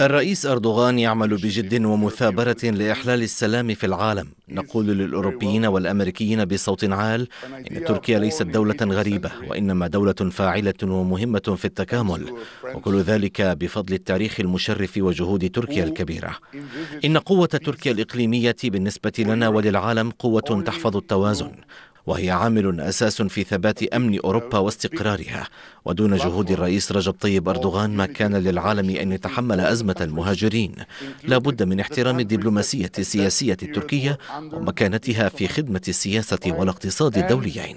الرئيس أردوغان يعمل بجد ومثابرة لإحلال السلام في العالم نقول للأوروبيين والأمريكيين بصوت عال إن تركيا ليست دولة غريبة وإنما دولة فاعلة ومهمة في التكامل وكل ذلك بفضل التاريخ المشرف وجهود تركيا الكبيرة إن قوة تركيا الإقليمية بالنسبة لنا وللعالم قوة تحفظ التوازن وهي عامل أساس في ثبات أمن أوروبا واستقرارها ودون جهود الرئيس رجب طيب أردوغان ما كان للعالم أن يتحمل أزمة المهاجرين لا بد من احترام الدبلوماسية السياسية التركية ومكانتها في خدمة السياسة والاقتصاد الدوليين